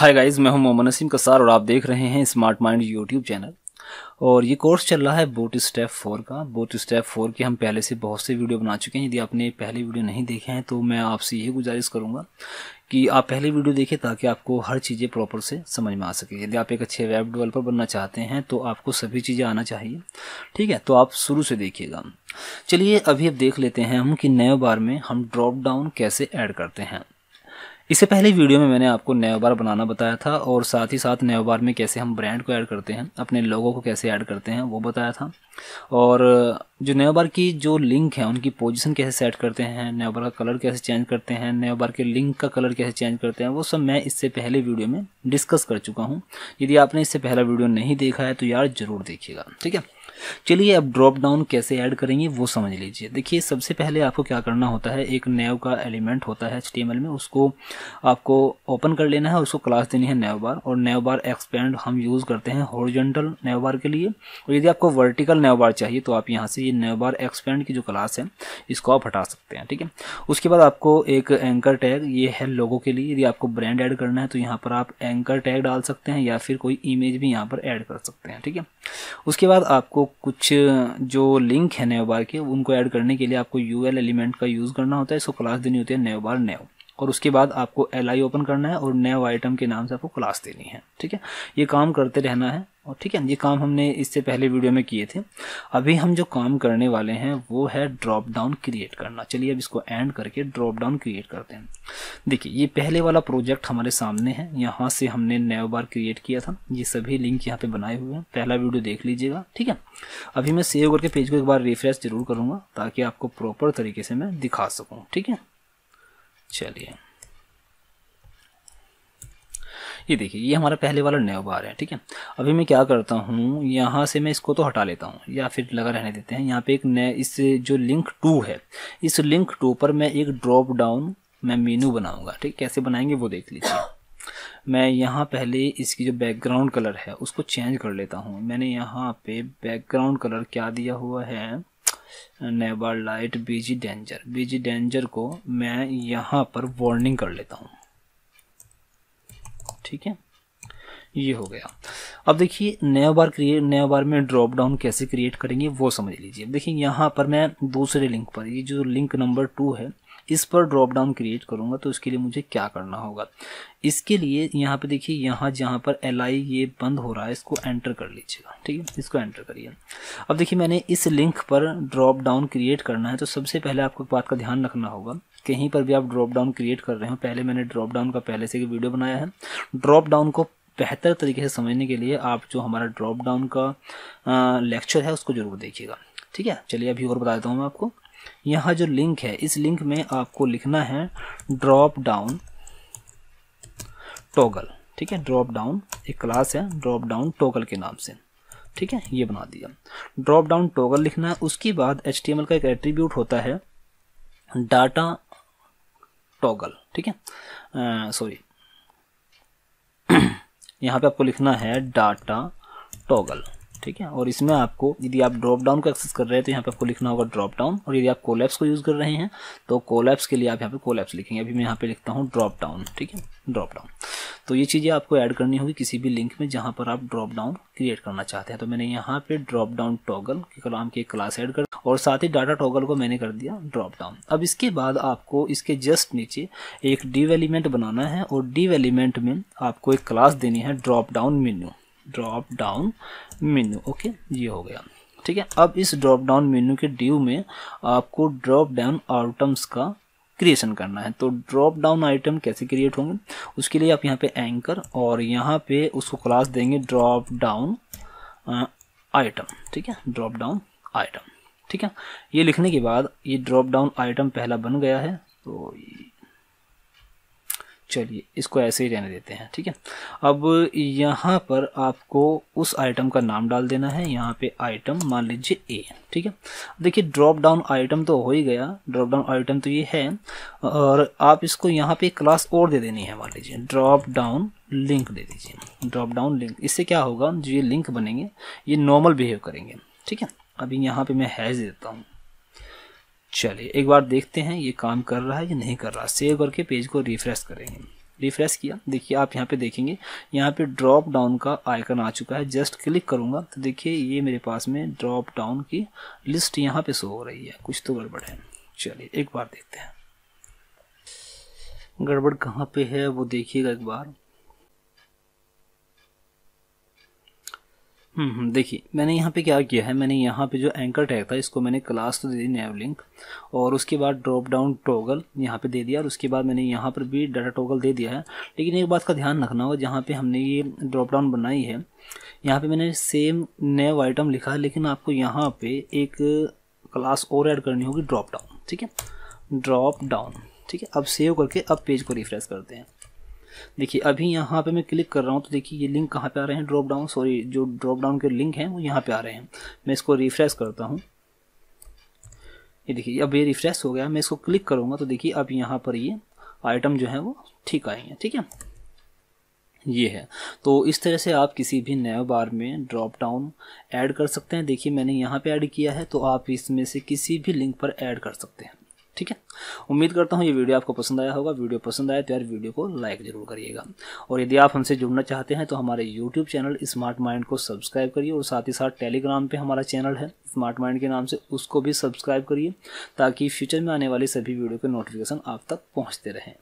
hi guys मैं हूं मोहम्मद नसीम कसार और आप देख रहे हैं स्मार्ट माइंड यूट्यूब चैनल और ये कोर्स चल रहा है बोट स्टेप फोर का बोट स्टेप फोर के हम पहले से बहुत से वीडियो बना चुके हैं यदि आपने पहले वीडियो नहीं देखे हैं तो मैं आपसे ये गुजारिश करूँगा कि आप पहले वीडियो देखें ताकि आपको हर चीज़ें प्रॉपर से समझ में आ सके यदि आप एक अच्छे वेब डेवलपर बनना चाहते हैं तो आपको सभी चीज़ें आना चाहिए ठीक है तो आप शुरू से देखिएगा चलिए अभी अब देख लेते हैं हम कि नए बार में हम ड्रॉप डाउन कैसे ऐड करते हैं इससे पहले वीडियो में मैंने आपको नया बार बनाना बताया था और साथ ही साथ नया बार में कैसे हम ब्रांड को ऐड करते हैं अपने लोगों को कैसे ऐड करते हैं वो बताया था और जो नया बार की जो लिंक है उनकी पोजीशन कैसे सेट करते हैं नया बार का कलर कैसे चेंज करते हैं नया बार के लिंक का कलर कैसे चेंज करते हैं वो सब मैं इससे पहले वीडियो में डिस्कस कर चुका हूँ यदि आपने इससे पहला वीडियो नहीं देखा है तो यार ज़रूर देखिएगा ठीक है चलिए अब ड्रॉप डाउन कैसे ऐड करेंगे वो समझ लीजिए देखिए सबसे पहले आपको क्या करना होता है एक नैव का एलिमेंट होता है एच में उसको आपको ओपन कर लेना है उसको क्लास देनी है नैव बार और नैव बार एक्सपेंड हम यूज़ करते हैं हॉरिजेंटल नैव बार के लिए और यदि आपको वर्टिकल नैव बार चाहिए तो आप यहाँ से ये नैव बार एक्सपेंड की जो क्लास है इसको आप हटा सकते हैं ठीक है उसके बाद आपको एक एंकर टैग ये है लोगों के लिए यदि आपको ब्रांड ऐड करना है तो यहाँ पर आप एंकर टैग डाल सकते हैं या फिर कोई इमेज भी यहाँ पर ऐड कर सकते हैं ठीक है उसके बाद आपको कुछ जो लिंक है नेव के उनको ऐड करने के लिए आपको यू एल एलिमेंट का यूज़ करना होता है इसको क्लास देनी होती है नेव बार नेव और उसके बाद आपको एल आई ओपन करना है और नए आइटम के नाम से आपको क्लास देनी है ठीक है ये काम करते रहना है और ठीक है ये काम हमने इससे पहले वीडियो में किए थे अभी हम जो काम करने वाले हैं वो है ड्रॉप डाउन क्रिएट करना चलिए अब इसको एंड करके ड्रॉप डाउन क्रिएट करते हैं देखिए ये पहले वाला प्रोजेक्ट हमारे सामने है यहाँ से हमने नया बार क्रिएट किया था ये सभी लिंक यहाँ पे बनाए हुए हैं पहला वीडियो देख लीजिएगा ठीक है अभी मैं सेव करके पेज को एक बार रिफ्रेश जरूर करूँगा ताकि आपको प्रॉपर तरीके से मैं दिखा सकूँ ठीक है चलिए ये देखिए ये हमारा पहले वाला नया बार है ठीक है अभी मैं क्या करता हूँ यहाँ से मैं इसको तो हटा लेता हूँ या फिर लगा रहने देते हैं यहाँ पे एक नया इस जो लिंक टू है इस लिंक टू पर मैं एक ड्रॉप डाउन मैं मीनू बनाऊँगा ठीक कैसे बनाएंगे वो देख लीजिए मैं यहाँ पहले इसकी जो बैकग्राउंड कलर है उसको चेंज कर लेता हूँ मैंने यहाँ पे बैकग्राउंड कलर क्या दिया हुआ है navbar light BG danger BG danger को मैं यहाँ पर वार्निंग कर लेता हूँ ठीक है ये हो गया अब देखिए नया बार क्रिएट नया बार में ड्रॉप डाउन कैसे क्रिएट करेंगे वो समझ लीजिए देखिए यहाँ पर मैं दूसरे लिंक पर ये जो लिंक नंबर टू है इस पर ड्रॉप डाउन क्रिएट करूंगा तो इसके लिए मुझे क्या करना होगा इसके लिए यहाँ पे देखिए यहाँ जहाँ पर एल आई ये बंद हो रहा है इसको एंटर कर लीजिएगा ठीक है इसको एंटर करिए अब देखिए मैंने इस लिंक पर ड्रॉप डाउन क्रिएट करना है तो सबसे पहले आपको एक बात का ध्यान रखना होगा कहीं पर भी आप ड्रॉप डाउन क्रिएट कर रहे हो पहले मैंने ड्रॉप डाउन का पहले से एक वीडियो बनाया है ड्रॉप डाउन को बेहतर तरीके से समझने के लिए आप जो हमारा ड्रॉप डाउन का लेक्चर है उसको जरूर देखिएगा ठीक है चलिए अभी और बता देता हूँ मैं आपको यहाँ जो लिंक है इस लिंक में आपको लिखना है ड्रॉप डाउन टोगल ठीक है ड्रॉप डाउन एक क्लास है ड्रॉप डाउन टोगल के नाम से ठीक है ये बना दिया ड्रॉप डाउन टोगल लिखना है उसके बाद एच का एक एट्रीब्यूट होता है डाटा टोगल ठीक है सॉरी यहाँ पे आपको लिखना है डाटा टोगल ठीक है और इसमें आपको यदि आप ड्रॉप डाउन को एक्सेस कर रहे हैं तो यहाँ पे आपको लिखना होगा ड्रॉप डाउन और यदि आप कोलैप्स को यूज़ कर रहे हैं तो कोलैप्स के लिए आप यहाँ पे कोलैप्स लिखेंगे अभी मैं यहाँ पे लिखता हूँ ड्रॉप डाउन ठीक है ड्रॉप डाउन तो ये चीज़ें आपको ऐड करनी होगी किसी भी लिंक में जहाँ पर आप ड्रॉप डाउन क्रिएट करना चाहते हैं तो मैंने यहाँ पे ड्रॉप डाउन टॉगल के नाम की क्लास ऐड कर और साथ ही डाटा टॉगल को मैंने कर दिया ड्रॉप डाउन अब इसके बाद आपको इसके जस्ट नीचे एक डिव एलिमेंट बनाना है और डिव एलिमेंट में आपको एक क्लास देनी है drop down menu drop down menu okay ये हो गया ठीक है अब इस ड्रॉप डाउन मेन्यू के ड्यू में आपको ड्रॉप डाउन आइटम्स का क्रिएशन करना है तो ड्रॉप डाउन आइटम कैसे क्रिएट होंगे उसके लिए आप यहाँ पे एंकर और यहाँ पे उसको क्लास देंगे ड्रॉप डाउन आइटम ठीक है ड्रॉप डाउन आइटम ठीक है ये लिखने के बाद ये ड्रॉप डाउन आइटम पहला बन गया है तो चलिए इसको ऐसे ही रहने देते हैं ठीक है अब यहाँ पर आपको उस आइटम का नाम डाल देना है यहाँ पे आइटम मान लीजिए ए ठीक है देखिए ड्रॉप डाउन आइटम तो हो ही गया ड्रॉप डाउन आइटम तो ये है और आप इसको यहाँ पे क्लास और दे देनी है मान लीजिए ड्रॉप डाउन लिंक दे दीजिए ड्रॉप डाउन लिंक इससे क्या होगा जो ये लिंक बनेंगे ये नॉर्मल बिहेव करेंगे ठीक है अभी यहाँ पर मैं हैज देता हूँ चलिए एक बार देखते हैं ये काम कर रहा है या नहीं कर रहा सेव करके पेज को रिफ्रेश करेंगे रिफ्रेश किया देखिए आप यहाँ पे देखेंगे यहाँ पे ड्रॉप डाउन का आइकन आ चुका है जस्ट क्लिक करूँगा तो देखिए ये मेरे पास में ड्रॉप डाउन की लिस्ट यहाँ पे शो हो रही है कुछ तो गड़बड़ है चलिए एक बार देखते हैं गड़बड़ कहाँ पे है वो देखिएगा एक बार हम्म, हम्म, देखिए मैंने यहाँ पे क्या किया है मैंने यहाँ पे जो एंकर टैग था इसको मैंने क्लास तो दे दी नैव लिंक और उसके बाद ड्रॉप डाउन टोगल यहाँ पे दे दिया और उसके बाद मैंने यहाँ पर भी डाटा टोगल दे दिया है लेकिन एक बात का ध्यान रखना होगा जहाँ पे हमने ये ड्रॉप डाउन बनाई है यहाँ पे मैंने सेम नैव आइटम लिखा है लेकिन आपको यहाँ पर एक क्लास और ऐड करनी होगी ड्रॉप डाउन ठीक है ड्रॉप डाउन ठीक है अब सेव करके अब पेज को रिफ्रेश करते हैं देखिए अभी यहाँ पे मैं क्लिक कर रहा हूँ तो देखिए ये लिंक कहाँ पे आ रहे हैं ड्रॉप डाउन सॉरी जो ड्रॉप डाउन के लिंक हैं वो यहाँ पे आ रहे हैं मैं इसको रिफ्रेश करता हूँ ये देखिए अब ये रिफ्रेश हो गया मैं इसको क्लिक करूँगा तो देखिए अब यहाँ पर ये आइटम जो है वो ठीक आएंगे ठीक है ये है तो इस तरह से आप किसी भी नए बार में ड्रॉप डाउन ऐड कर सकते हैं देखिए मैंने यहाँ पे ऐड किया है तो आप इसमें से किसी भी लिंक पर ऐड कर सकते हैं ठीक है उम्मीद करता हूँ ये वीडियो आपको पसंद आया होगा वीडियो पसंद आया तो यार वीडियो को लाइक ज़रूर करिएगा और यदि आप हमसे जुड़ना चाहते हैं तो हमारे यूट्यूब चैनल स्मार्ट माइंड को सब्सक्राइब करिए और साथ ही साथ टेलीग्राम पे हमारा चैनल है स्मार्ट माइंड के नाम से उसको भी सब्सक्राइब करिए ताकि फ्यूचर में आने वाली सभी वीडियो के नोटिफिकेशन आप तक पहुँचते रहें